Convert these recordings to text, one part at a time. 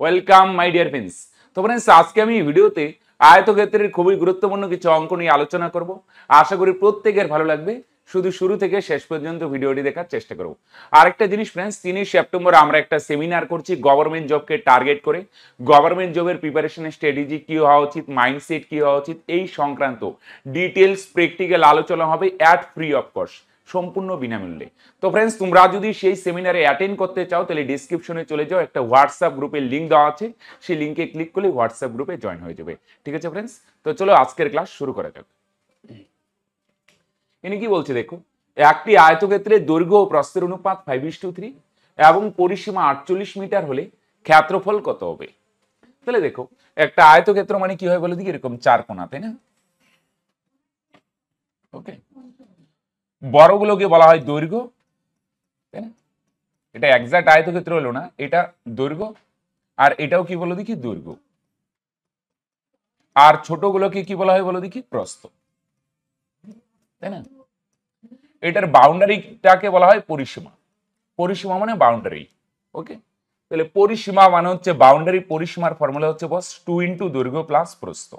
Welcome my dear friends তো friends আজকে আমি ভিডিওতে আয়তক্ষেত্রের খুবই গুরুত্বপূর্ণ কিছু অঙ্ক নিয়ে আলোচনা করব আশা করি প্রত্যেকের ভালো লাগবে শুধু শুরু থেকে শেষ পর্যন্ত ভিডিওটি দেখার চেষ্টা করব আরেকটা জিনিস ফ্রেন্ডস তিনই সেপ্টেম্বর আমরা একটা সেমিনার করছি গভর্নমেন্ট জবকে টার্গেট করে গভর্নমেন্ট জবের প্রিপারেশনের স্ট্র্যাটেজি কী হওয়া উচিত মাইন্ডসেট কী হওয়া উচিত এই সংক্রান্ত ডিটেলস প্র্যাকটিক্যাল আলোচনা হবে অ্যাট ফ্রি অফ কস্ট সম্পূর্ণ বিনামূল্যে তো ফ্রেন্ডস তোমরা যদি সেই সেমিনারে অ্যাটেন্ড করতে চাও তাহলে ডিসক্রিপশনে চলে যাও একটা হোয়াটসঅ্যাপ গ্রুপের লিঙ্ক দেওয়া আছে সেই লিঙ্কে ক্লিক করলে হোয়াটসঅ্যাপ গ্রুপে জয়েন হয়ে যাবে ঠিক আছে ফ্রেন্ডস তো চলো আজকের ক্লাস শুরু করা যাক এনে কি বলছে দেখো একটি আয়তক্ষেত্রের দৈর্ঘ্য ও প্রস্তের অনুপাত ফাইভ ইস টু থ্রি এবং পরিসীমা আটচল্লিশ মিটার হলে ক্ষেত্রফল কত হবে তাহলে দেখো একটা আয়তক্ষেত্র মানে কি হয় বলে দিকে এরকম চার কোনা তাই না ওকে বড়গুলোকে বলা হয় দৈর্ঘ্য তাই না এটা একজাক্ট আয়তক্ষেত্র হলো না এটা দৈর্ঘ্য আর এটাও কি বলো দেখি দৈর্ঘ্য আর ছোটগুলোকে কি বলা হয় বলো দেখি প্রস্ত তাই না এটার বাউন্ডারিটাকে বলা হয় পরিসীমা পরিসীমা মানে বাউন্ডারি ওকে তাহলে পরিসীমা মানে হচ্ছে বাউন্ডারি পরিসীমার ফর্মুলা হচ্ছে বস টু ইন্টু দৈর্ঘ্য প্লাস প্রস্থ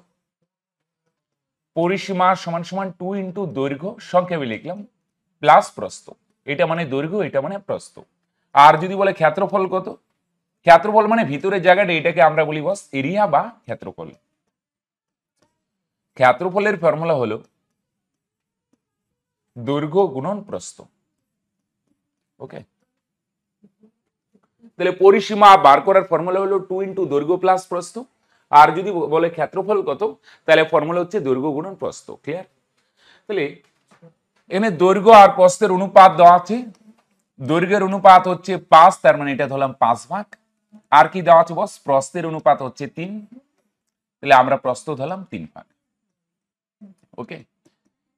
পরিসীমা সমান সমান টু ইন্টু দৈর্ঘ্য সংক্ষেপে লিখলাম প্লাস প্রস্থ এটা মানে দৈর্ঘ্য এটা মানে প্রস্থ আর যদি বলে ক্ষেত্রফল কত ক্ষেত্রফল মানে ভিতরের জায়গাটা এটাকে আমরা বলি বস এরিয়া বা ক্ষেত্রফল ক্ষেত্রফলের ফর্মুলা হলো দৈর্ঘ্য গুণন প্রস্ত ওকে তাহলে পরিসীমা বার করার ফর্মুলা হলো টু ইন্টু দৈর্ঘ্য প্লাস প্রস্থ আর যদি বলে ক্ষেত্রফল কত তাহলে ফর্মুলা হচ্ছে দৈর্ঘ্য গুণন প্রস্থ ক্লিয়ার তাহলে এনে দৈর্ঘ্য আর প্রস্থের অনুপাত দেওয়া আছে দৈর্ঘ্যের অনুপাত হচ্ছে পাঁচ তার মানে এটা ধরলাম পাঁচ ভাগ আর কি দেওয়া আছে বস প্রস্থের অনুপাত হচ্ছে তিন তাহলে আমরা প্রস্থ ধরলাম তিন ভাগ ওকে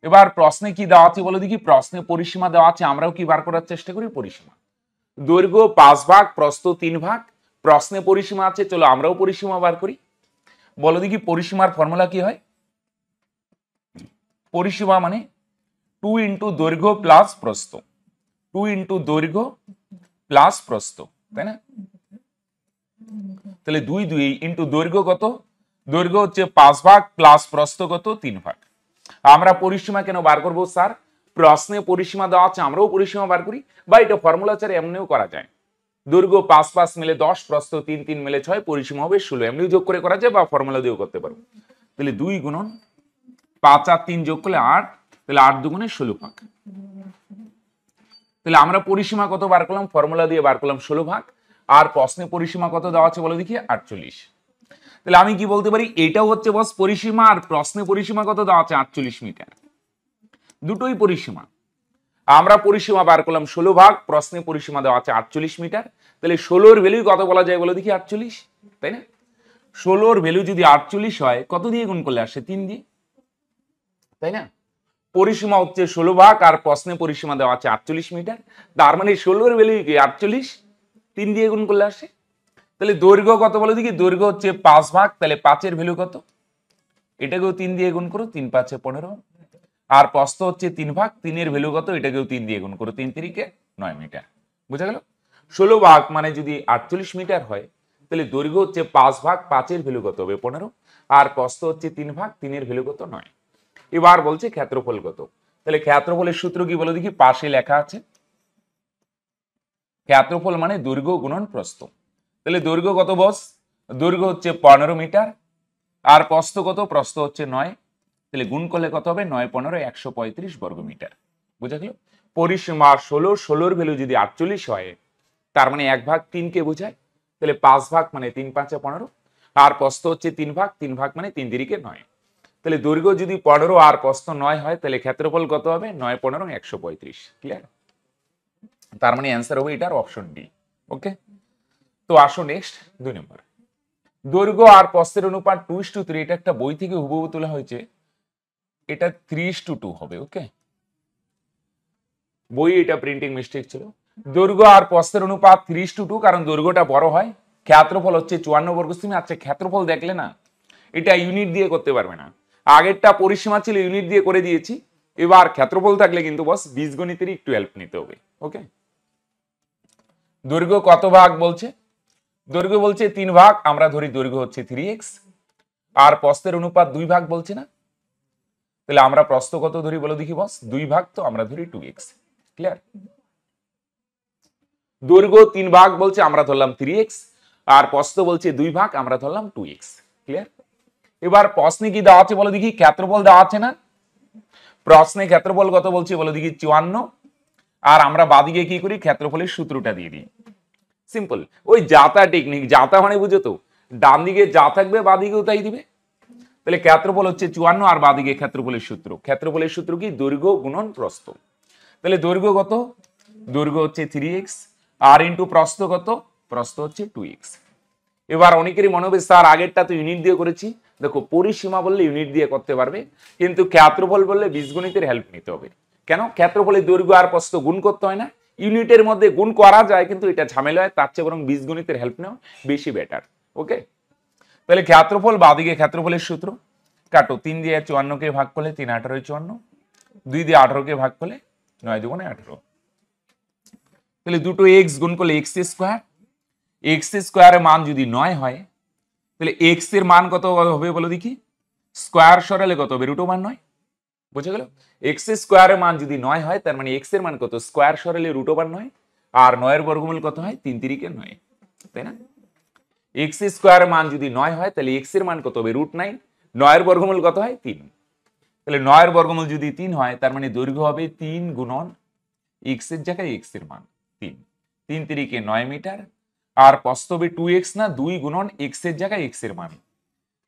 এবার প্রশ্নে কি দেওয়া আছে বলো দেখি প্রশ্নে পরিসীমা দেওয়া আছে আমরাও কি বার করার চেষ্টা করি পরিসীমা দৈর্ঘ্য পাঁচ ভাগ প্রস্থ তিন ভাগ প্রশ্নে পরিসীমা আছে চলো আমরাও পরিসীমা বার করি বলো দেখি পরিসীমার ফর্মুলা কি হয় পরিসীমা মানে টু ইন্টু দৈর্ঘ্য প্লাস প্রস্ত টু ইন্টু দৈর্ঘ্য প্লাস প্রস্ত তাই না তাহলে দুই দুই ইন্টু দৈর্ঘ্য কত দৈর্ঘ্য হচ্ছে পাঁচ ভাগ প্লাস প্রস্ত কত তিন ভাগ আমরা পরিসীমা কেন বার করবো স্যার প্রশ্নে পরিসীমা দেওয়া আছে আমরাও পরিসীমা বার করি বা এটা ফর্মুলা ছাড়া এমনিও করা যায় দুর্গ পাঁচ পাঁচ মিলে দশ প্রস্থ তিন তিন মিলে ছয় পরিসীমা হবে ষোলো এমনি যোগ করে করা যায় বা ফর্মুলা দিয়েও করতে পারবো তাহলে দুই গুণন পাঁচ আর তিন যোগ করলে আট তাহলে আট দুগুণে ষোলো ভাগ তাহলে আমরা পরিসীমা কত বার করলাম ফর্মুলা দিয়ে বার করলাম ষোলো ভাগ আর প্রশ্নে পরিসীমা কত দেওয়া আছে বলো দেখি আটচল্লিশ তাহলে আমি কি বলতে পারি এটাও হচ্ছে বস পরিসীমা আর প্রশ্নে পরিসীমা কত দেওয়া আছে আটচল্লিশ মিটার দুটোই পরিসীমা আমরা পরিসীমা বার করলাম ষোলো ভাগ প্রশ্নে পরিসীমা দেওয়া আছে আটচল্লিশ মিটার তাহলে ষোলোর ভ্যালু কত বলা যায় বলে দেখি আটচল্লিশ তাই না ষোলোর ভ্যালু যদি আটচল্লিশ হয় কত দিয়ে গুণ করলে আসে তিন দিয়ে তাই না পরিসীমা হচ্ছে ষোলো ভাগ আর প্রশ্নে পরিসীমা দেওয়া আছে আটচল্লিশ মিটার তার মানে ষোলোর ভ্যালু কি আটচল্লিশ তিন দিয়ে গুণ করলে আসে তাহলে দৈর্ঘ্য কত বলে দেখি দৈর্ঘ্য হচ্ছে পাঁচ ভাগ তাহলে পাঁচের ভ্যালু কত এটাকেও তিন দিয়ে গুণ করো তিন পাঁচে পনেরো আর প্রস্থ হচ্ছে তিন ভাগ তিনের ভ্যালু কত এটাকেও তিন দিয়ে গুণ করো তিন তিরিকে নয় মিটার বোঝা গেল ষোলো ভাগ মানে যদি আটচল্লিশ মিটার হয় তাহলে দৈর্ঘ্য হচ্ছে পাঁচ ভাগ পাঁচের ভ্যালু কত হবে পনেরো আর প্রস্থ হচ্ছে তিন ভাগ তিনের ভ্যালু কত নয় এবার বলছে ক্ষেত্রফল কত তাহলে ক্ষেত্রফলের সূত্র কি বলো দেখি পাশে লেখা আছে ক্ষেত্রফল মানে দৈর্ঘ্য গুণন প্রস্থ তাহলে দৈর্ঘ্য কত বস দৈর্ঘ্য হচ্ছে পনেরো মিটার আর প্রস্থ কত প্রস্থ হচ্ছে নয় তাহলে গুণ করলে কত হবে নয় পনেরো একশো পঁয়ত্রিশ বর্গমিটার বোঝা গেল পরিসীমা ষোলো ষোলোর ভ্যালু যদি আটচল্লিশ হয় তার মানে এক ভাগ তিনকে বোঝায় তাহলে পাঁচ ভাগ মানে তিন পাঁচে পনেরো আর প্রস্ত হচ্ছে তিন ভাগ তিন ভাগ মানে তিন দিকে নয় তাহলে দৈর্ঘ্য যদি পনেরো আর প্রস্ত নয় হয় তাহলে ক্ষেত্রফল কত হবে নয় পনেরো একশো পঁয়ত্রিশ ক্লিয়ার তার মানে অ্যান্সার হবে এটার অপশন ডি ওকে তো আসো নেক্সট দুই নম্বর দৈর্ঘ্য আর প্রস্তের অনুপাত টু টু থ্রি এটা একটা বই থেকে হুবহু তোলা হয়েছে এটা ত্রিশ টু টু হবে ওকে বই এটা প্রিন্টিং মিস্টেক ছিল দৈর্ঘ্য আর পস্তের অনুপাত ত্রিশ টু টু কারণ দৈর্ঘ্যটা বড় হয় ক্ষেত্রফল হচ্ছে চুয়ান্ন বর্গ সিমি আচ্ছা ক্ষেত্রফল দেখলে না এটা ইউনিট দিয়ে করতে পারবে না আগেরটা পরিসীমা ছিল ইউনিট দিয়ে করে দিয়েছি এবার ক্ষেত্রফল থাকলে কিন্তু বস বীজগণিতেরই একটু হেল্প নিতে হবে ওকে দৈর্ঘ্য কত ভাগ বলছে দৈর্ঘ্য বলছে তিন ভাগ আমরা ধরি দৈর্ঘ্য হচ্ছে থ্রি এক্স আর পস্তের অনুপাত দুই ভাগ বলছে না তাহলে আমরা প্রস্ত কত ধরি বলো দেখি বস দুই ভাগ তো আমরা ধরি টু এক্স ক্লিয়ার দৈর্ঘ্য তিন ভাগ বলছে আমরা ধরলাম থ্রি এক্স আর প্রস্ত বলছে দুই ভাগ আমরা ধরলাম টু এক্স ক্লিয়ার এবার প্রশ্নে কি দেওয়া আছে বলো দেখি ক্ষেত্রফল দেওয়া আছে না প্রশ্নে ক্ষেত্রফল কত বলছে বলো দেখি চুয়ান্ন আর আমরা বাদিকে কি করি ক্ষেত্রফলের সূত্রটা দিয়ে দিই সিম্পল ওই যাতা টেকনিক যাতা মানে বুঝো তো ডান দিকে যা থাকবে বাদিকেও তাই দিবে তাহলে ক্ষেত্রফল হচ্ছে চুয়ান্ন আর বাদিকে ক্ষেত্রফলের সূত্র ক্ষেত্রফলের সূত্র কি দৈর্ঘ্য গুণন প্রস্থ তাহলে দৈর্ঘ্য কত দৈর্ঘ্য হচ্ছে থ্রি এক্স আর ইন্টু প্রস্থ কত প্রস্থ হচ্ছে টু এক্স এবার অনেকেরই মনে হবে স্যার আগেরটা তো ইউনিট দিয়ে করেছি দেখো পরিসীমা বললে ইউনিট দিয়ে করতে পারবে কিন্তু ক্ষেত্রফল বললে বীজগণিতের হেল্প নিতে হবে কেন ক্ষেত্রফলের দৈর্ঘ্য আর প্রস্থ গুণ করতে হয় না ইউনিটের মধ্যে গুণ করা যায় কিন্তু এটা ঝামেলা হয় তার চেয়ে বরং বীজগণিতের হেল্প নেওয়া বেশি বেটার ওকে তাহলে ক্ষেত্রফল বাদিকে ক্ষেত্রফলের সূত্র কাটো তিন দিয়ে চুয়ান্নকে ভাগ করলে তিন আঠারো চুয়ান্ন দুই দিয়ে আঠারোকে ভাগ করলে নয় দুগুণে আঠারো তাহলে দুটো এক্স গুণ করলে এক্স স্কোয়ার এক্স স্কোয়ারের মান যদি নয় হয় তাহলে এক্স এর মান কত হবে বলো দেখি স্কোয়ার সরালে কত হবে রুটো মান নয় বুঝে গেল এক্স স্কোয়ারের মান যদি নয় হয় তার মানে এক্স এর মান কত স্কোয়ার সরালে রুটো মান নয় আর নয়ের বর্গমূল কত হয় তিন তিরিকে নয় তাই না এক্স স্কোয়ার মান যদি নয় হয় তাহলে এক্স এর মান কত হবে রুট নাইন নয়ের বর্গমূল কত হয় তিন তাহলে নয়ের বর্গমূল যদি তিন হয় তার মানে দৈর্ঘ্য হবে তিন গুণন এক্স এর জায়গায় এক্স এর মান তিন তিন তিরিকে নয় মিটার আর প্রস্তবে টু এক্স না দুই গুণন এক্স এর জায়গায় এক্স এর মান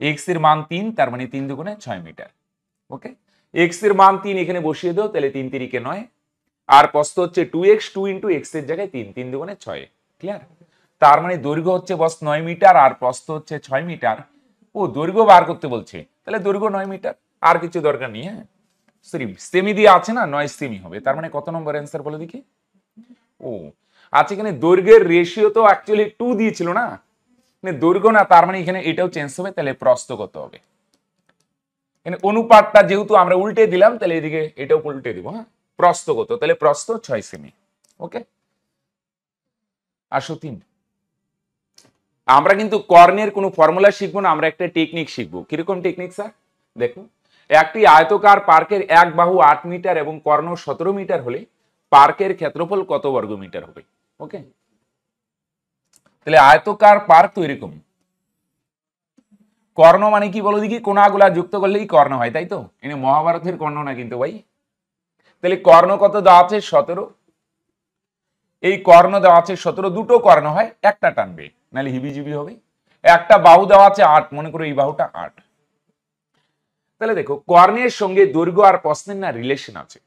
এক্স এর মান তিন তার মানে তিন দুগুণে ছয় মিটার ওকে এক্স এর মান তিন এখানে বসিয়ে দেও তাহলে তিন তিরিকে নয় আর পস্ত হচ্ছে two x two into x এর জায়গায় তিন তিন দুগুণে ছয় ক্লিয়ার তার মানে দৈর্ঘ্য হচ্ছে বস নয় মিটার আর প্রস্থ হচ্ছে ছয় মিটার ও দৈর্ঘ্য বার করতে বলছে তাহলে দৈর্ঘ্য নয় মিটার আর কিছু দরকার নেই হ্যাঁ সরি সেমি দিয়ে আছে না নয় সেমি হবে তার মানে কত নম্বর অ্যান্সার বলে দেখি ও আচ্ছা এখানে দৈর্ঘ্যের রেশিও তো অ্যাকচুয়ালি টু দিয়েছিল না মানে দৈর্ঘ্য না তার মানে এখানে এটাও চেঞ্জ হবে তাহলে প্রস্থ কত হবে এখানে অনুপাতটা যেহেতু আমরা উল্টে দিলাম তাহলে এদিকে এটাও উল্টে দিব হ্যাঁ প্রস্থ কত তাহলে প্রস্থ ছয় সেমি ওকে আসো তিন আমরা কিন্তু কর্ণের কোনো ফর্মুলা শিখবো না আমরা একটা টেকনিক শিখবো কিরকম টেকনিক স্যার দেখুন একটি আয়তকার পার্কের এক বাহু আট মিটার এবং কর্ণ সতেরো মিটার হলে পার্কের ক্ষেত্রফল কত বর্গ মিটার হবে ওকে তাহলে আয়তকার পার্ক তো এরকম কর্ণ মানে কি বলো দেখি কোনাগুলা যুক্ত করলেই কর্ণ হয় তাই তো এনে মহাভারতের কর্ণ না কিন্তু ভাই তাহলে কর্ণ কত দেওয়া আছে সতেরো এই কর্ণ দেওয়া আছে সতেরো দুটো কর্ণ হয় একটা টানবে নাহলে হিবিজিবি হবে একটা বাহু দেওয়া আছে আট মনে করো এই বাহুটা আট তাহলে দেখো কর্ণের সঙ্গে দৈর্ঘ্য আর প্রশ্নের না রিলেশন আছে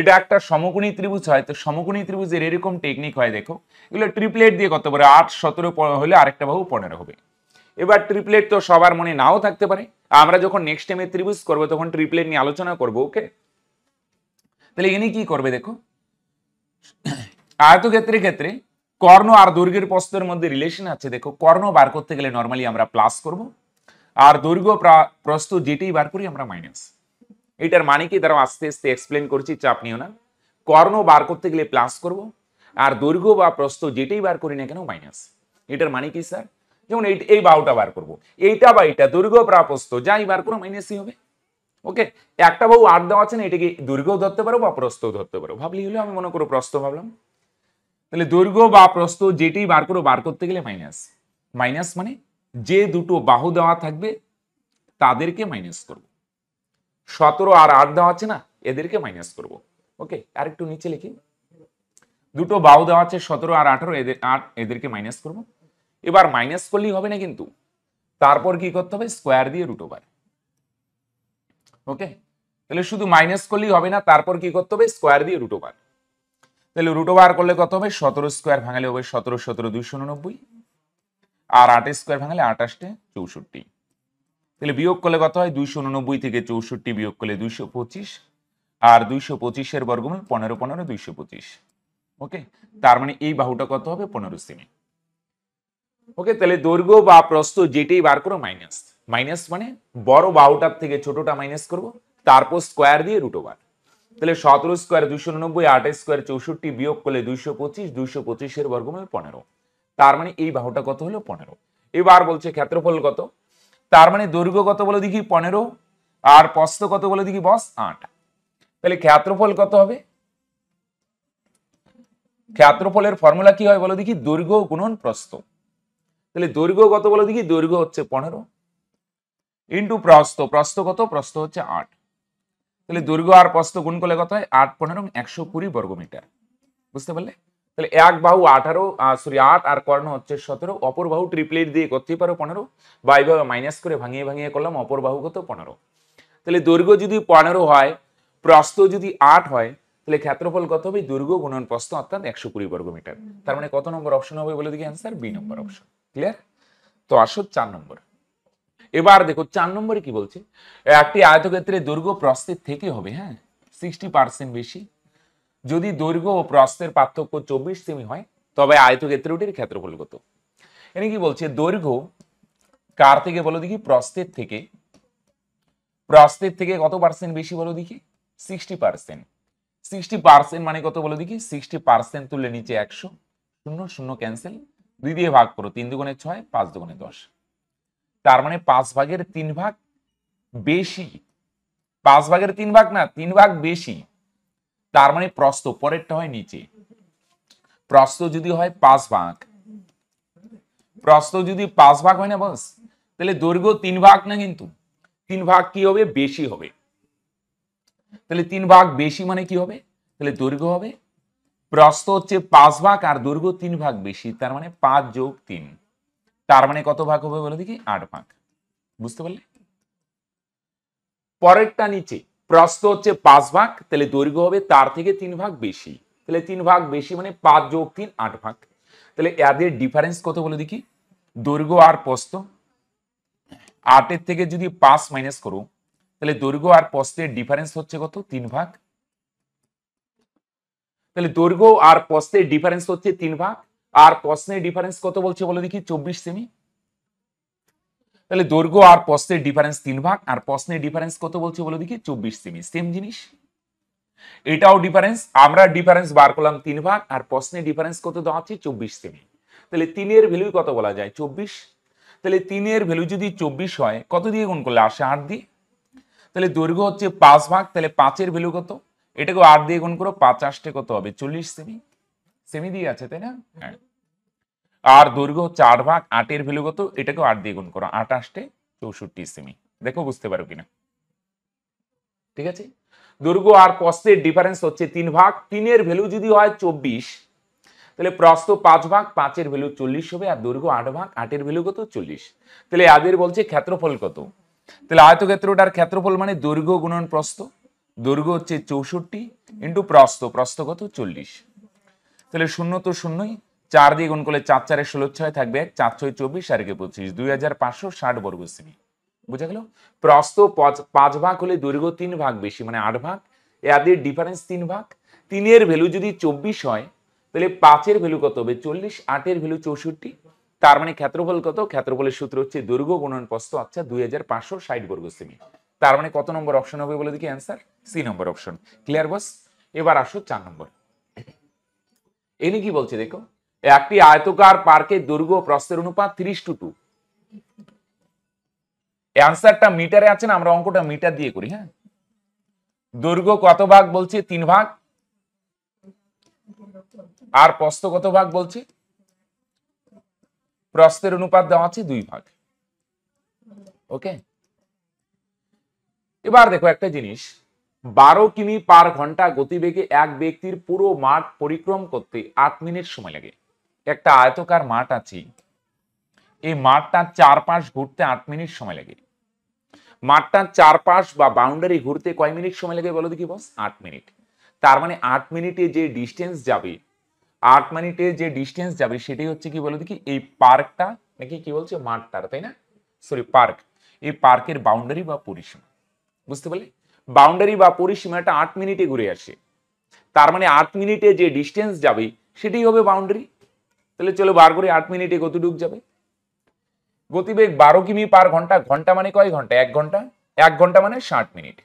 এটা একটা সমকোণী ত্রিভুজ হয় তো সমকোণী ত্রিভুজের এরকম টেকনিক হয় দেখো এগুলো ট্রিপলেট দিয়ে কত পারে আট সতেরো হলে আরেকটা বাহু পনেরো হবে এবার ট্রিপলেট তো সবার মনে নাও থাকতে পারে আমরা যখন নেক্সট টাইমে ত্রিভুজ করব তখন ট্রিপলেট নিয়ে আলোচনা করব ওকে তাহলে এনে কি করবে দেখো আয়তক্ষেত্রের ক্ষেত্রে কর্ণ আর দৈর্ঘ্যের প্রস্তের মধ্যে রিলেশন আছে দেখো কর্ণ বার করতে গেলে নর্মালি আমরা প্লাস করব আর দৈর্ঘ্য প্রস্ত যেটি বার করি আমরা মাইনাস এটার মানে কি তারা আস্তে আস্তে এক্সপ্লেন করছি চাপ নিও না কর্ণ বার করতে গেলে প্লাস করব আর দৈর্ঘ্য বা প্রস্ত যেটাই বার করি না কেন মাইনাস এটার মানে কি স্যার যেমন এই বাউটা বার করব এইটা বা এটা দৈর্ঘ্য বা যাই বার করো মাইনাসই হবে ওকে একটা বাহু আট দেওয়া আছে না এটাকে দৈর্ঘ্য ধরতে পারো বা প্রস্থ ধরতে পারো ভাবলি হলে আমি মনে করো প্রস্ত ভাবলাম তাহলে দৈর্ঘ্য বা প্রস্থ যেটি বার করো বার করতে গেলে মাইনাস মাইনাস মানে যে দুটো বাহু দেওয়া থাকবে তাদেরকে মাইনাস করব সতেরো আর আট দেওয়া আছে না এদেরকে মাইনাস করব ওকে আর একটু নিচে লিখি দুটো বাহু দেওয়া আছে সতেরো আর আঠারো এদের আট এদেরকে মাইনাস করব এবার মাইনাস করলেই হবে না কিন্তু তারপর কি করতে হবে স্কোয়ার দিয়ে রুট ওভার ওকে তাহলে শুধু মাইনাস করলেই হবে না তারপর কি করতে হবে স্কোয়ার দিয়ে রুট ওভার তাহলে রুটো বার করলে কত হবে সতেরো স্কোয়ার ভাঙালে হবে সতেরো সতেরো দুইশো উননব্বই আর আট স্কোয়ার ভাঙালে আটাশটে চৌষট্টি তাহলে বিয়োগ করলে কত হয় দুইশো উননব্বই থেকে চৌষট্টি বিয়োগ করলে দুইশো পঁচিশ আর দুইশো পঁচিশের বর্গমূল পনেরো পনেরো দুইশো পঁচিশ ওকে তার মানে এই বাহুটা কত হবে পনেরো সেমি ওকে তাহলে দৈর্ঘ্য বা প্রস্থ যেটাই বার করো মাইনাস মাইনাস মানে বড় বাহুটার থেকে ছোটটা মাইনাস করব তারপর স্কোয়ার দিয়ে রুটো বার তাহলে সতেরো স্কোয়ার দুশো উননব্বই আঠাশ স্কোয়ার চৌষট্টি বিয়োগ করলে দুইশো পঁচিশ দুইশো পঁচিশের বর্গমূল পনেরো তার মানে এই বাহুটা কত হলো পনেরো এবার বলছে ক্ষেত্রফল কত তার মানে দৈর্ঘ্য কত বলে দেখি পনেরো আর পস্ত কত বলে দেখি বস আট তাহলে ক্ষেত্রফল কত হবে ক্ষেত্রফলের ফর্মুলা কি হয় বলো দেখি দৈর্ঘ্য গুণন প্রস্ত তাহলে দৈর্ঘ্য কত বলো দেখি দৈর্ঘ্য হচ্ছে পনেরো ইন্টু প্রস্ত প্রস্ত কত প্রস্ত হচ্ছে আট তাহলে দৈর্ঘ্য আর প্রস্থ গুণ করলে কত হয় আট পনেরো একশো কুড়ি বর্গমিটার বুঝতে পারলে তাহলে এক বাহু আঠারো সরি আট আর কর্ণ হচ্ছে সতেরো অপর বাহু ট্রিপ্লেট দিয়ে করতেই পারো পনেরো বা এইভাবে মাইনাস করে ভাঙিয়ে ভাঙিয়ে করলাম অপর বাহু কত পনেরো তাহলে দৈর্ঘ্য যদি পনেরো হয় প্রস্থ যদি আট হয় তাহলে ক্ষেত্রফল কত হবে দৈর্ঘ্য গুণন প্রস্থ অর্থাৎ একশো কুড়ি বর্গমিটার তার মানে কত নম্বর অপশন হবে বলে দিকে answer B number option clear তো আসো চার নম্বর এবার দেখো চার নম্বরে কি বলছে একটি আয়তক্ষেত্রে দৈর্ঘ্য প্রস্থের থেকে হবে হ্যাঁ সিক্সটি পার্সেন্ট বেশি যদি দৈর্ঘ্য ও প্রস্থের পার্থক্য চব্বিশ সেমি হয় তবে ওটির ক্ষেত্রফল কত এনে কি বলছে দৈর্ঘ্য কার থেকে বলো দেখি প্রস্থের থেকে প্রস্থের থেকে কত পার্সেন্ট বেশি বলো দেখি সিক্সটি পার্সেন্ট সিক্সটি পার্সেন্ট মানে কত বলো দেখি সিক্সটি পার্সেন্ট তুললে নিচে একশো শূন্য শূন্য ক্যান্সেল দুই দিয়ে ভাগ করো তিন দুগুণে ছয় পাঁচ দুগুণে দশ তার মানে পাঁচ ভাগের তিন ভাগ বেশি পাঁচ ভাগের তিন ভাগ না তিন ভাগ বেশি তার মানে প্রস্ত পরেরটা হয় নিচে প্রস্ত যদি হয় পাঁচ ভাগ প্রস্ত যদি পাঁচ ভাগ হয় না বস তাহলে দৈর্ঘ্য তিন ভাগ না কিন্তু তিন ভাগ কি হবে বেশি হবে তাহলে তিন ভাগ বেশি মানে কি হবে তাহলে দৈর্ঘ্য হবে প্রস্ত হচ্ছে পাঁচ ভাগ আর দৈর্ঘ্য তিন ভাগ বেশি তার মানে পাঁচ যোগ তিন তার মানে কত ভাগ হবে বলে দেখি আট ভাগ বুঝতে পারলে পরেরটা নিচে প্রস্থ হচ্ছে পাঁচ ভাগ তাহলে দৈর্ঘ্য হবে তার থেকে তিন ভাগ বেশি তাহলে তিন ভাগ বেশি মানে পাঁচ যোগ তিন আট ভাগ তাহলে এদের ডিফারেন্স কত বলে দেখি দৈর্ঘ্য আর প্রস্থ আটের থেকে যদি পাঁচ মাইনাস করো তাহলে দৈর্ঘ্য আর প্রস্তের ডিফারেন্স হচ্ছে কত তিন ভাগ তাহলে দৈর্ঘ্য আর প্রস্তের ডিফারেন্স হচ্ছে তিন ভাগ আর প্রশ্নের ডিফারেন্স কত বলছে বলে দেখি চব্বিশ সেমি তাহলে দৈর্ঘ্য আর প্রশ্নের ডিফারেন্স তিন ভাগ আর প্রশ্নের ডিফারেন্স কত বলছে বলে দেখি চব্বিশ সেমি সেম জিনিস এটাও ডিফারেন্স আমরা ডিফারেন্স বার করলাম তিন ভাগ আর প্রশ্নের ডিফারেন্স কত দেওয়া আছে চব্বিশ সেমি তাহলে তিনের ভ্যালু কত বলা যায় চব্বিশ তাহলে তিনের ভ্যালু যদি চব্বিশ হয় কত দিয়ে গুণ করলে আসে আট দিয়ে তাহলে দৈর্ঘ্য হচ্ছে পাঁচ ভাগ তাহলে পাঁচের ভ্যালু কত এটাকে আট দিয়ে গুণ করো পাঁচ আসতে কত হবে চল্লিশ সেমি সেমি দিয়ে আছে তাই না হ্যাঁ। আর দৈর্ঘ্য হচ্ছে আট ভাগ আটের ভ্যালু কত এটাকে আট দিয়ে গুণ করো আট আসতে চৌষট্টি সেমি দেখো বুঝতে পারো কিনা ঠিক আছে দৈর্ঘ্য আর প্রস্তের ডিফারেন্স হচ্ছে তিন ভাগ তিনের ভ্যালু যদি হয় চব্বিশ তাহলে প্রস্ত পাঁচ ভাগ পাঁচের ভ্যালু চল্লিশ হবে আর দৈর্ঘ্য আট ভাগ আটের ভ্যালু কত চল্লিশ তাহলে আদের বলছে ক্ষেত্রফল কত তাহলে আয়তক্ষেত্রটার ক্ষেত্রফল মানে দৈর্ঘ্য গুণন প্রস্ত দৈর্ঘ্য হচ্ছে চৌষট্টি ইন্টু প্রস্ত প্রস্ত কত চল্লিশ তাহলে শূন্য তো শূন্যই চার দিয়ে গুণ করলে চার চারে ষোলো ছয় থাকবে চার ছয় চব্বিশ আর একে পঁচিশ দুই হাজার পাঁচশো ষাট বর্গ সিমি বুঝা গেল প্রস্ত পাঁচ ভাগ হলে দৈর্ঘ্য তিন ভাগ বেশি মানে আট ভাগ এদের ডিফারেন্স তিন ভাগ তিনের ভ্যালু যদি চব্বিশ হয় তাহলে পাঁচের ভ্যালু কত হবে চল্লিশ আটের ভ্যালু চৌষট্টি তার মানে ক্ষেত্রফল কত ক্ষেত্রফলের সূত্র হচ্ছে দৈর্ঘ্য গুণন প্রস্ত আচ্ছা দুই হাজার পাঁচশো ষাট বর্গ সেমি তার মানে কত নম্বর অপশন হবে বলে দেখি answer C number option clear boss এবার আসো চার নম্বর এনে কি বলছে দেখো একটি আয়তকার পার্কের দুর্গ প্রস্তের অনুপাত ত্রিশ টু টু অ্যান্সারটা মিটারে আছে না আমরা অঙ্কটা মিটার দিয়ে করি হ্যাঁ দুর্গ কত ভাগ বলছে তিন ভাগ আর প্রস্ত কত ভাগ বলছে প্রস্তের অনুপাত দেওয়া আছে দুই ভাগ ওকে এবার দেখো একটা জিনিস বারো কিমি পার ঘন্টা গতিবেগে এক ব্যক্তির পুরো মাঠ পরিক্রম করতে আট মিনিট সময় লাগে একটা আয়তকার মাঠ আছে এই মাঠটার চারপাশ ঘুরতে আট মিনিট সময় লাগে মাঠটার চারপাশ বা বাউন্ডারি ঘুরতে কয় মিনিট সময় লাগে বলো দেখি বস আট মিনিট তার মানে আট মিনিটে যে ডিস্টেন্স যাবে আট মিনিটে যে ডিস্টেন্স যাবে সেটাই হচ্ছে কি বলো দেখি এই পার্কটা নাকি কি বলছে মাঠটার তাই না সরি পার্ক এই পার্কের বাউন্ডারি বা পরিসীমা বুঝতে পারলে বাউন্ডারি বা পরিসীমাটা আট মিনিটে ঘুরে আসে তার মানে আট মিনিটে যে ডিস্টেন্স যাবে সেটাই হবে বাউন্ডারি তাহলে চলো বার করে আট মিনিটে কতটুক যাবে গতিবেগ বারো কিমি পার ঘন্টা ঘন্টা মানে কয় ঘন্টা এক ঘন্টা এক ঘন্টা মানে ষাট মিনিট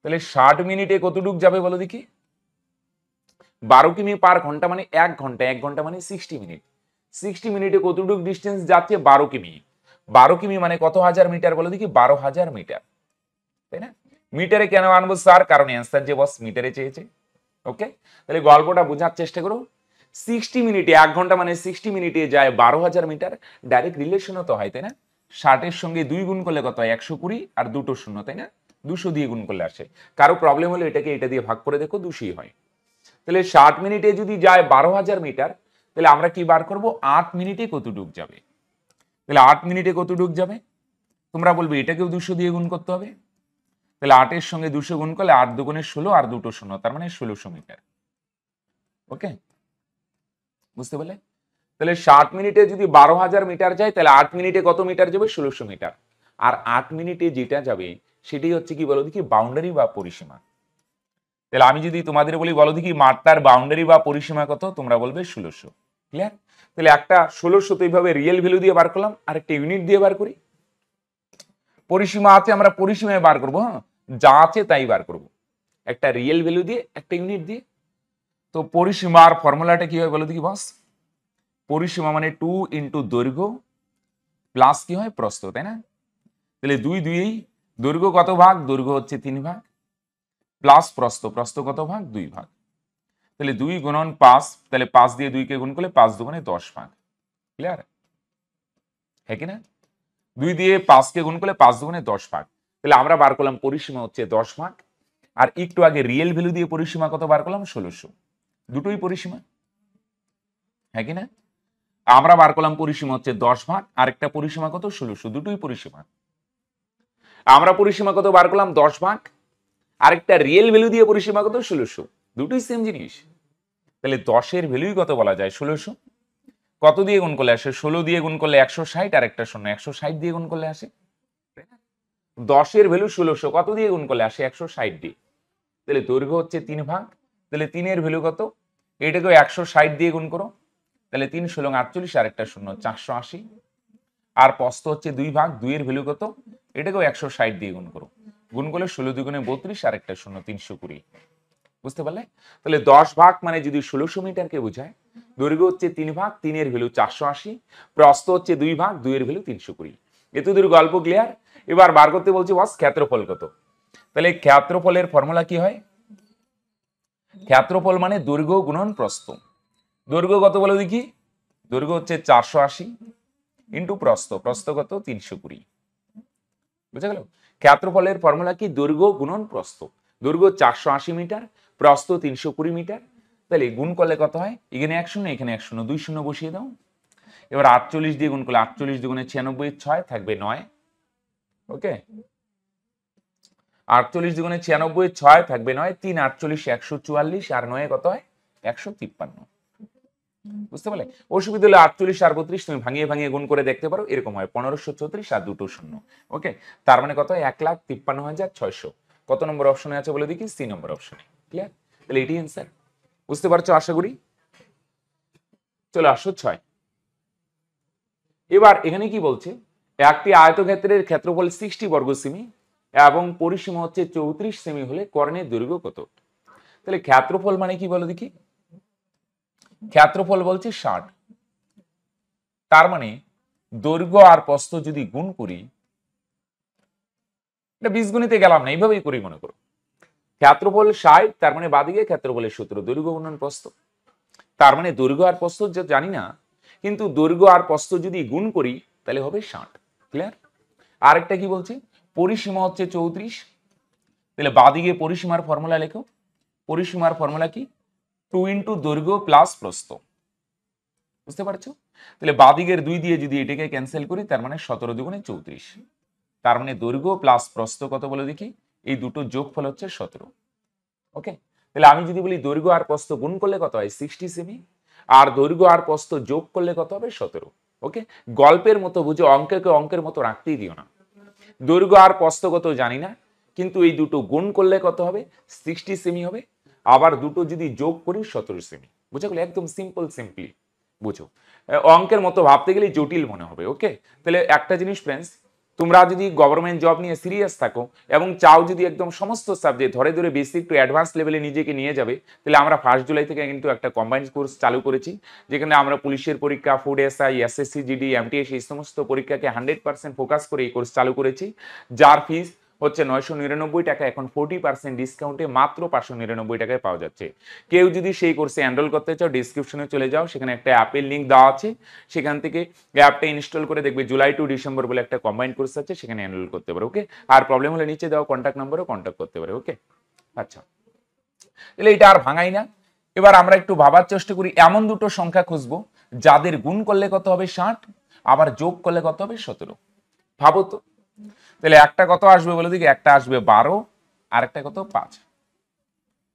তাহলে ষাট মিনিটে কতটুক যাবে বলো দেখি বারো কিমি পার ঘন্টা মানে এক ঘন্টা এক ঘন্টা মানে সিক্সটি মিনিট সিক্সটি মিনিটে কতটুক ডিস্টেন্স যাচ্ছে বারো কিমি বারো কিমি মানে কত হাজার মিটার বলো দেখি বারো হাজার মিটার তাই না মিটারে কেন আনবো স্যার কারণ অ্যান্সার যে বস মিটারে চেয়েছে ওকে তাহলে গল্পটা বোঝার চেষ্টা করো সিক্সটি মিনিটে এক ঘন্টা মানে সিক্সটি মিনিটে যায় বারো হাজার মিটার ডাইরেক্ট রিলেশনও তো হয় তাই না ষাটের সঙ্গে দুই গুণ করলে কত হয় একশো কুড়ি আর দুটো শূন্য তাই না দুশো দিয়ে গুণ করলে আসে কারো প্রবলেম হলে এটাকে এটা দিয়ে ভাগ করে দেখো দুশোই হয় তাহলে ষাট মিনিটে যদি যায় বারো হাজার মিটার তাহলে আমরা কি বার করব আট মিনিটে কত ডুক যাবে তাহলে আট মিনিটে কত ডুক যাবে তোমরা বলবে এটাকেও দুশো দিয়ে গুণ করতে হবে তাহলে আটের সঙ্গে দুশো গুণ করলে আট দুগুণে ষোলো আর দুটো শূন্য তার মানে ষোলো মিটার ওকে বুঝতে পারলে তাহলে ষাট মিনিটে যদি বারো হাজার মিটার যায় তাহলে আট মিনিটে কত মিটার যাবে ষোলোশো মিটার আর আট মিনিটে যেটা যাবে সেটি হচ্ছে কি বলো দেখি বাউন্ডারি বা পরিসীমা তাহলে আমি যদি তোমাদের বলি বলো দেখি মাত্রার বাউন্ডারি বা পরিসীমা কত তোমরা বলবে ষোলোশো ক্লিয়ার তাহলে একটা ষোলোশো তো এইভাবে রিয়েল ভ্যালু দিয়ে বার করলাম আর একটা ইউনিট দিয়ে বার করি পরিসীমা আছে আমরা পরিসীমায় বার করবো হ্যাঁ যা আছে তাই বার করব একটা রিয়েল ভ্যালু দিয়ে একটা ইউনিট দিয়ে তো পরিসীমার ফর্মুলাটা কি হয় বলো দেখি বস পরিসীমা মানে টু ইন্টু দৈর্ঘ্য প্লাস কি হয় প্রস্থ তাই না তাহলে দুই দুই দৈর্ঘ্য কত ভাগ দৈর্ঘ্য হচ্ছে তিন ভাগ প্লাস প্রস্থ প্রস্থ কত ভাগ দুই ভাগ তাহলে দুই গুণন পাঁচ তাহলে পাঁচ দিয়ে দুইকে গুণ করলে পাঁচ মানে দশ ভাগ ক্লিয়ার হ্যাঁ কি না দুই দিয়ে পাঁচকে গুণ করলে পাঁচ দুগুণে দশ ভাগ তাহলে আমরা বার করলাম পরিসীমা হচ্ছে দশ ভাগ আর একটু আগে রিয়েল ভ্যালু দিয়ে পরিসীমা কত বার করলাম ষোলোশো দুটোই পরিসীমা হ্যাঁ কিনা আমরা বার করলাম পরিসীমা হচ্ছে দশ ভাগ আর একটা পরিসীমা কত ষোলোশো দুটোই পরিসীমা আমরা পরিসীমা কত বার করলাম দশ ভাগ আরেকটা রিয়েল ভ্যালু দিয়ে পরিসীমা কত ষোলোশো দুটোই সেম জিনিস তাহলে দশের ভ্যালুই কত বলা যায় ষোলোশো কত দিয়ে গুণ করলে আসে ষোলো দিয়ে গুণ করলে একশো ষাট আর একটা শূন্য একশো ষাট দিয়ে গুণ করলে আসে দশের ভ্যালু ষোলোশো কত দিয়ে গুণ করলে আসে একশো ষাট দিয়ে তাহলে দৈর্ঘ্য হচ্ছে তিন ভাগ তাহলে তিনের ভ্যালু কত এটাকে একশো ষাট দিয়ে গুণ করো তাহলে তিন ষোলো আটচল্লিশ আর একটা শূন্য চারশো আশি আর পস্ত হচ্ছে দুই ভাগ দুইয়ের ভ্যালু কত এটাকেও একশো ষাট দিয়ে গুণ করো গুণ করলে ষোলো দুগুণে বত্রিশ আর একটা শূন্য তিনশো কুড়ি বুঝতে পারলে তাহলে দশ ভাগ মানে যদি ষোলোশো মিটারকে বোঝায় দৈর্ঘ্য হচ্ছে তিন ভাগ তিনের ভ্যালু চারশো আশি প্রস্ত হচ্ছে দুই ভাগ দুইয়ের ভ্যালু তিনশো কুড়ি এতদূর গল্প ক্লিয়ার এবার বার করতে বলছি বস ক্ষেত্রফল কত তাহলে ক্ষেত্রফলের ফর্মুলা কি হয় ক্ষেত্রফল মানে দৈর্ঘ্য গুণন প্রস্ত দৈর্ঘ্য কত বলে দেখি দৈর্ঘ্য হচ্ছে চারশো আশি ইন্টু প্রস্ত প্রস্ত কত তিনশো কুড়ি বুঝা গেল ক্ষেত্রফলের ফর্মুলা কি দৈর্ঘ্য গুণন প্রস্ত দৈর্ঘ্য চারশো আশি মিটার প্রস্ত তিনশো কুড়ি মিটার তাহলে গুণ করলে কত হয় এখানে এক শূন্য এখানে এক শূন্য দুই শূন্য বসিয়ে দাও এবার আটচল্লিশ দিয়ে গুণ করলে আটচল্লিশ দুগুণে ছিয়ানব্বই ছয় থাকবে নয় ওকে আটচল্লিশ দুগুণে ছিয়ানব্বই ছয় থাকবে নয় তিন আটচল্লিশ একশো চুয়াল্লিশ আর নয় কত হয় একশো তিপ্পান্ন বুঝতে পারলে অসুবিধা হলে আটচল্লিশ আর বত্রিশ তুমি ভাঙিয়ে ভাঙিয়ে গুণ করে দেখতে পারো এরকম হয় পনেরোশো চৌত্রিশ আর দুটো শূন্য ওকে তার মানে কত এক লাখ তিপ্পান্ন হাজার ছয়শো কত নম্বর অপশনে আছে বলে দেখি সি নম্বর অপশনে ক্লিয়ার তাহলে এটি অ্যান্সার বুঝতে পারছো আশা করি চলে আসো ছয় এবার এখানে কি বলছে একটি আয়তক্ষেত্রের ক্ষেত্রফল সিক্সটি বর্গ সেমি এবং পরিসীমা হচ্ছে চৌত্রিশ সেমি হলে কর্ণের দৈর্ঘ্য কত তাহলে ক্ষেত্রফল মানে কি বলো দেখি ক্ষেত্রফল বলছে ষাট তার মানে দৈর্ঘ্য আর প্রস্ত যদি গুণ করি এটা বীজগণিতে গেলাম না এইভাবেই করি মনে করো ক্ষেত্রফল ষাট তার মানে বাদিকে ক্ষেত্রফলের সূত্র দৈর্ঘ্য গুণন প্রস্তুত তার মানে দৈর্ঘ্য আর প্রস্তুত জানি না কিন্তু দৈর্ঘ্য আর প্রস্তুত যদি গুণ করি তাহলে হবে ষাট ক্লিয়ার আরেকটা কি বলছে পরিসীমা হচ্ছে চৌত্রিশ তাহলে বাদিকে পরিসীমার ফর্মুলা লেখো পরিসীমার ফর্মুলা কি টু ইন্টু দৈর্ঘ্য প্লাস প্রস্ত বুঝতে পারছো তাহলে বাদিকের দুই দিয়ে যদি এটাকে ক্যান্সেল করি তার মানে সতেরো দুগুণে চৌত্রিশ তার মানে দৈর্ঘ্য প্লাস প্রস্ত কত বলে দেখি এই দুটো যোগ ফল হচ্ছে সতেরো ওকে তাহলে আমি যদি বলি দৈর্ঘ্য আর প্রস্থ গুণ করলে কত হয় সিক্সটি সেমি আর দৈর্ঘ্য আর প্রস্থ যোগ করলে কত হবে সতেরো ওকে গল্পের মতো বুঝে অঙ্ককে অঙ্কের মতো রাখতেই দিও না দৈর্ঘ্য আর প্রস্থ জানি না কিন্তু এই দুটো গুণ করলে কত হবে সিক্সটি সেমি হবে আবার দুটো যদি যোগ করি সতেরো সেমি বুঝে গেলে একদম সিম্পল সিম্পলি বুঝো অঙ্কের মতো ভাবতে গেলে জটিল মনে হবে ওকে তাহলে একটা জিনিস ফ্রেন্ডস তোমরা যদি গভর্নমেন্ট জব নিয়ে সিরিয়াস থাকো এবং চাও যদি একদম সমস্ত সাবজেক্ট ধরে ধরে বেশি একটু অ্যাডভান্স লেভেলে নিজেকে নিয়ে যাবে তাহলে আমরা ফার্স্ট জুলাই থেকে কিন্তু একটা কম্বাইন্ড কোর্স চালু করেছি যেখানে আমরা পুলিশের পরীক্ষা food SI SSC GD MTS এই সমস্ত পরীক্ষাকে হান্ড্রেড পার্সেন্ট ফোকাস করে এই কোর্স চালু করেছি যার ফিস হচ্ছে নয়শো নিরানব্বই টাকা এখন ফোর্টি পার্সেন্ট ডিসকাউন্টে মাত্র পাঁচশো নিরানব্বই টাকায় পাওয়া যাচ্ছে কেউ যদি সেই কোর্সে এনরোল করতে চাও ডিসক্রিপশনে চলে যাও সেখানে একটা অ্যাপের লিঙ্ক দেওয়া আছে সেখান থেকে অ্যাপটা ইনস্টল করে দেখবে জুলাই টু ডিসেম্বর বলে একটা কম্বাইন কোর্স আছে সেখানে এনরোল করতে পারো ওকে আর প্রবলেম হলে নিচে দেওয়া কন্ট্যাক্ট নাম্বারও কন্ট্যাক্ট করতে পারে ওকে আচ্ছা তাহলে এটা আর ভাঙাই না এবার আমরা একটু ভাবার চেষ্টা করি এমন দুটো সংখ্যা খুঁজবো যাদের গুণ করলে কত হবে ষাট আবার যোগ করলে কত হবে সতেরো ভাবো তো তাহলে একটা কত আসবে বলে দিকে একটা আসবে বারো আর একটা কত পাঁচ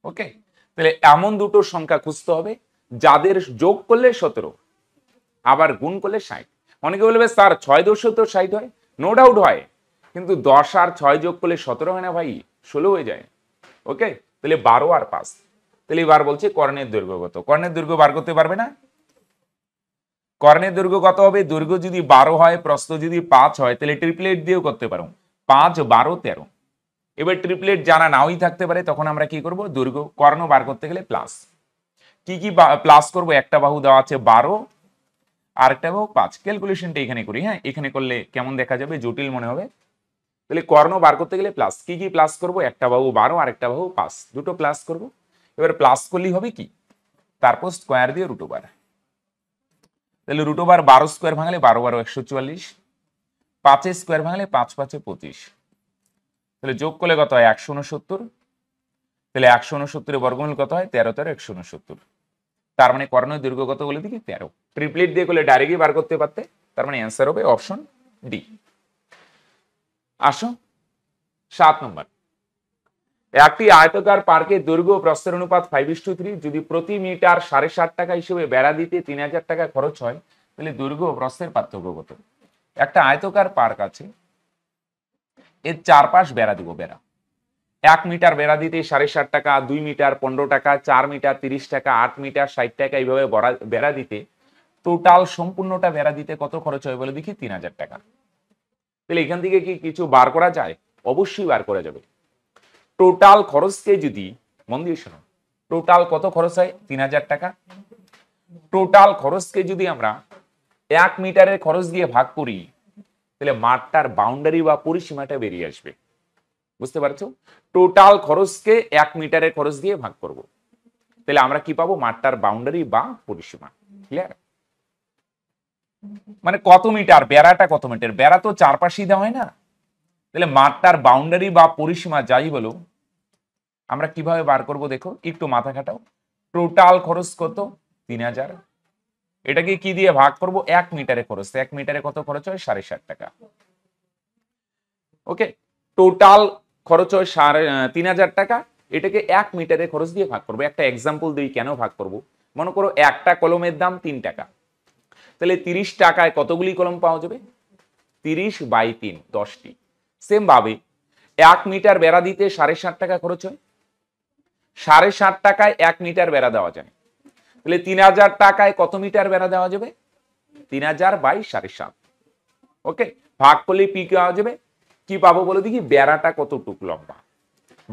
ওকে তাহলে এমন দুটো সংখ্যা খুঁজতে হবে যাদের যোগ করলে সতেরো আবার গুণ করলে ষাট অনেকে বলবে স্যার ছয় দশও তো ষাট হয় নো ডাউট হয় কিন্তু দশ আর ছয় যোগ করলে সতেরো হয় না ভাই ষোলো হয়ে যায় ওকে তাহলে বারো আর পাঁচ তাহলে এবার বলছে কর্ণের দৈর্ঘ্য কত কর্ণের দৈর্ঘ্য বার করতে পারবে না কর্ণের দৈর্ঘ্য কত হবে দৈর্ঘ্য যদি বারো হয় প্রস্থ যদি পাঁচ হয় তাহলে ট্রিপলেট দিয়েও করতে পারো পাঁচ বারো তেরো এবার ট্রিপলেট জানা নাওই থাকতে পারে তখন আমরা কি করব দৈর্ঘ্য কর্ণ বার করতে গেলে প্লাস কি কি প্লাস করব একটা বাহু দেওয়া আছে বারো আরেকটা বাহু পাঁচ ক্যালকুলেশনটা এখানে করি হ্যাঁ এখানে করলে কেমন দেখা যাবে জটিল মনে হবে তাহলে কর্ণ বার করতে গেলে প্লাস কি কি প্লাস করব একটা বাহু বারো আরেকটা বাহু পাঁচ দুটো প্লাস করব এবার প্লাস করলেই হবে কি তারপর স্কোয়ার দিয়ে রুট বার তাহলে রুট ওভার বারো স্কোয়ার ভাঙলে বারো বারো একশো চুয়াল্লিশ পাঁচে স্কোয়ার ভাঙলে পাঁচ পাঁচে পঁচিশ তাহলে যোগ করলে কত হয় একশো উনসত্তর তাহলে একশো উনসত্তরের বর্গমূল কত হয় তেরো তেরো একশো উনসত্তর তার মানে করণীয় দীর্ঘ কত বলে দিকে তেরো ট্রিপ্লিট দিয়ে করলে ডাইরেক্টই বার করতে পারতে তার মানে অ্যান্সার হবে অপশন ডি আসো সাত নম্বর একটি আয়তকার পার্কে দৈর্ঘ্য প্রস্তের অনুপাত ফাইভ টু থ্রি যদি প্রতি মিটার সাড়ে সাত টাকা হিসেবে বেড়া দিতে তিন হাজার টাকা খরচ হয় তাহলে দৈর্ঘ্য প্রস্তের পার্থক্য কত একটা আয়তকার পার্ক আছে এর চারপাশ বেড়া দিব বেড়া এক মিটার বেড়া দিতে সাড়ে সাত টাকা দুই মিটার পনেরো টাকা চার মিটার তিরিশ টাকা আট মিটার ষাট টাকা এইভাবে বেড়া দিতে টোটাল সম্পূর্ণটা বেড়া দিতে কত খরচ হয় বলে দেখি তিন হাজার টাকা তাহলে এখান থেকে কি কিছু বার করা যায় অবশ্যই বার করা যাবে টোটাল খরচকে যদি মন দিয়ে শোনো টোটাল কত খরচ হয় তিন হাজার টাকা টোটাল খরচকে যদি আমরা এক মিটারের খরচ দিয়ে ভাগ করি তাহলে মাঠটার বাউন্ডারি বা পরিসীমাটা বেরিয়ে আসবে বুঝতে পারছো টোটাল খরচকে এক মিটারের খরচ দিয়ে ভাগ করব। তাহলে আমরা কি পাবো মাঠটার বাউন্ডারি বা পরিসীমা ক্লিয়ার মানে কত মিটার বেড়াটা কত মিটার বেড়া তো চারপাশেই দেওয়া হয় না তাহলে মাঠটার বাউন্ডারি বা পরিসীমা যাই বলো আমরা কিভাবে বার করব দেখো একটু মাথা খাটাও টোটাল খরচ কত তিন হাজার এটাকে কি দিয়ে ভাগ করব এক মিটারে খরচ এক মিটারে কত খরচ হয় সাড়ে সাত টাকা ওকে টোটাল খরচ হয় সাড়ে তিন হাজার টাকা এটাকে এক মিটারে খরচ দিয়ে ভাগ করবো একটা এক্সাম্পল দিই কেন ভাগ করব মনে করো একটা কলমের দাম তিন টাকা তাহলে তিরিশ টাকায় কতগুলি কলম পাওয়া যাবে তিরিশ বাই তিন দশটি সেমভাবে এক মিটার বেড়া দিতে সাড়ে সাত টাকা খরচ হয় সাড়ে সাত টাকায় এক মিটার বেড়া দেওয়া যায় তাহলে তিন হাজার টাকায় কত মিটার বেড়া দেওয়া যাবে তিন হাজার বাই সাড়ে সাত ওকে ভাগ করলে পি পাওয়া যাবে কি পাবো বলে দেখি বেড়াটা কতটুক লম্বা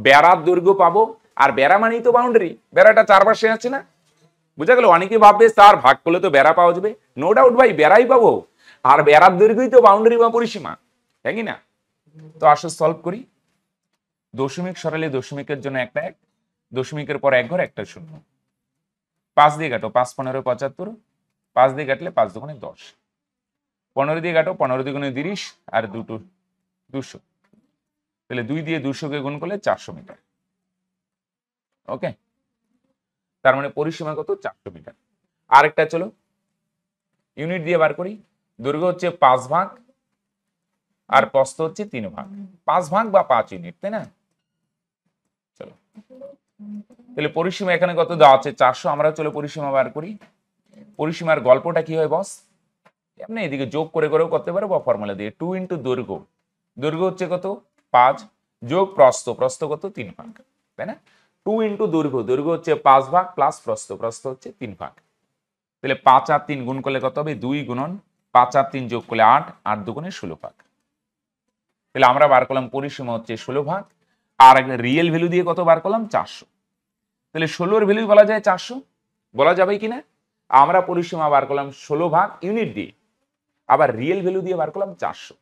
বেড়ার দৈর্ঘ্য পাবো আর বেড়া মানেই তো বাউন্ডারি বেড়াটা চারপাশে আছে না বুঝা গেল অনেকে ভাববে স্যার ভাগ করলে তো বেড়া পাওয়া যাবে নো ডাউট ভাই বেড়াই পাবো আর বেড়ার দৈর্ঘ্যই তো বাউন্ডারি বা পরিসীমা তাই না তো আসো সলভ করি দশমিক সরালে দশমিকের জন্য একটা এক দশমিকের পর এক ঘর একটা শূন্য পাঁচ দিয়ে কাটো পাঁচ পনেরো পঁচাত্তর পাঁচ দিয়ে কাটলে পাঁচ দুগুণে দশ পনেরো দিয়ে কাটো পনেরো দুগুণে তিরিশ আর দুটো দুশো তাহলে দুই দিয়ে দুশোকে গুণ করলে চারশো মিটার ওকে তার মানে পরিসীমা কত চারশো মিটার আরেকটা চলো ইউনিট দিয়ে বার করি দৈর্ঘ্য হচ্ছে পাঁচ ভাগ আর প্রস্ত হচ্ছে তিন ভাগ পাঁচ ভাগ বা পাঁচ ইউনিট তাই না চলো তাহলে পরিসীমা এখানে কত দেওয়া আছে চারশো আমরা চলে পরিসীমা বার করি পরিসীমার গল্পটা কি হয় বস এমনি এদিকে যোগ করে করেও করতে পারো বা ফর্মুলা দিয়ে টু ইন্টু দৈর্ঘ্য দৈর্ঘ্য হচ্ছে কত পাঁচ যোগ প্রস্থ প্রস্থ কত তিন ভাগ তাই না টু ইন্টু দৈর্ঘ্য দৈর্ঘ্য হচ্ছে পাঁচ ভাগ প্লাস প্রস্থ প্রস্থ হচ্ছে তিন ভাগ তাহলে পাঁচ আর তিন গুণ করলে কত হবে দুই গুণন পাঁচ আর তিন যোগ করলে আট আট দুগুণে ষোলো ভাগ তাহলে আমরা বার করলাম পরিসীমা হচ্ছে ষোলো ভাগ আর একবার রিয়েল ভ্যালু দিয়ে কত বার করলাম চারশো তাহলে ষোলোর ভ্যালু বলা যায় চারশো বলা যাবে কি না আমরা পরিসীমা বার করলাম ষোলো ভাগ ইউনিট দিয়ে আবার রিয়েল ভ্যালু দিয়ে বার করলাম চারশো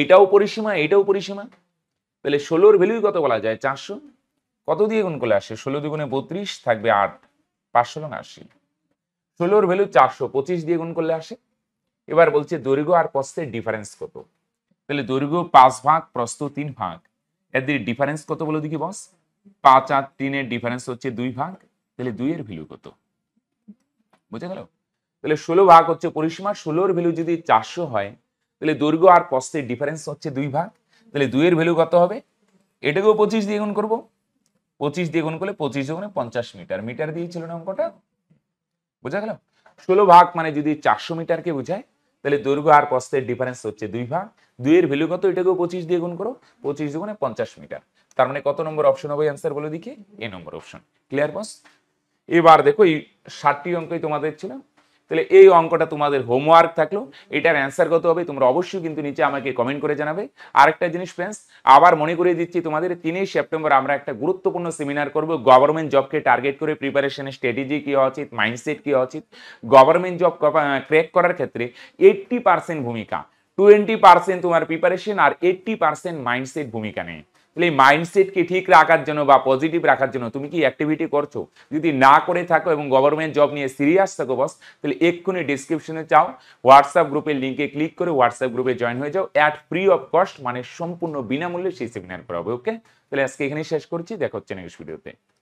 এটাও পরিসীমা এটাও পরিসীমা তাহলে ষোলোর ভ্যালুই কত বলা যায় চারশো কত দিয়ে গুণ করলে আসে ষোলো দুগুণে বত্রিশ থাকবে আট পাঁচশো রং আশি ষোলোর ভ্যালু চারশো পঁচিশ দিয়ে গুণ করলে আসে এবার বলছে দৈর্ঘ্য আর প্রস্থের ডিফারেন্স কত তাহলে দৈর্ঘ্য পাঁচ ভাগ প্রস্থ তিন ভাগ এদের ডিফারেন্স কত বলো দেখি বস পাঁচ আর তিনের ডিফারেন্স হচ্ছে দুই ভাগ তাহলে দুইয়ের ভ্যালু কত বুঝে গেল তাহলে ষোলো ভাগ হচ্ছে পরিসীমা ষোলোর ভ্যালু যদি চারশো হয় তাহলে দৈর্ঘ্য আর কষ্টের ডিফারেন্স হচ্ছে দুই ভাগ তাহলে দুইয়ের ভ্যালু কত হবে এটাকেও পঁচিশ দিয়ে গুণ করবো পঁচিশ দিয়ে গুণ করলে পঁচিশ গুণে পঞ্চাশ মিটার মিটার দিয়েছিল না অঙ্কটা বোঝা গেল ষোলো ভাগ মানে যদি চারশো মিটারকে বোঝায় তাহলে দৈর্ঘ্য আর প্রস্থের ডিফারেন্স হচ্ছে দুই ভাগ দুইয়ের ভ্যালু কত এটাকেও পঁচিশ দিয়ে গুণ করো পঁচিশ দুগুণে পঞ্চাশ মিটার তার মানে কত নম্বর অপশন হবে অ্যান্সার বলে দিকে এ নম্বর অপশন ক্লিয়ার বস এবার দেখো এই ষাটটি অঙ্কই তোমাদের ছিল তাহলে এই অঙ্কটা তোমাদের হোমওয়ার্ক থাকলো এটার অ্যান্সার কত হবে তোমরা অবশ্যই কিন্তু নিচে আমাকে কমেন্ট করে জানাবে আরেকটা জিনিস ফ্রেন্ডস আবার মনে করে দিচ্ছি তোমাদের তিনই সেপ্টেম্বর আমরা একটা গুরুত্বপূর্ণ সেমিনার করব গভর্নমেন্ট জবকে টার্গেট করে প্রিপারেশনের স্ট্র্যাটেজি কী হওয়া উচিত মাইন্ডসেট কী হওয়া উচিত গভর্নমেন্ট জব ক্র্যাক করার ক্ষেত্রে এইট্টি পার্সেন্ট ভূমিকা টোয়েন্টি পার্সেন্ট তোমার প্রিপারেশন আর এইট্টি পার্সেন্ট মাইন্ডসেট ভূমিকা নেই তাহলে এই মাইন্ডসেটকে ঠিক রাখার জন্য বা পজিটিভ রাখার জন্য তুমি কি অ্যাক্টিভিটি করছো যদি না করে থাকো এবং গভর্নমেন্ট জব নিয়ে সিরিয়াস থাকো বস তাহলে এক্ষুনি ডিসক্রিপশনে চাও হোয়াটসঅ্যাপ গ্রুপের লিঙ্কে ক্লিক করে হোয়াটসঅ্যাপ গ্রুপে জয়েন হয়ে যাও অ্যাট ফ্রি অফ কস্ট মানে সম্পূর্ণ বিনামূল্যে সেই সেমিনার করা হবে ওকে তাহলে আজকে এখানেই শেষ করছি দেখা হচ্ছে নেক্সট ভিডিওতে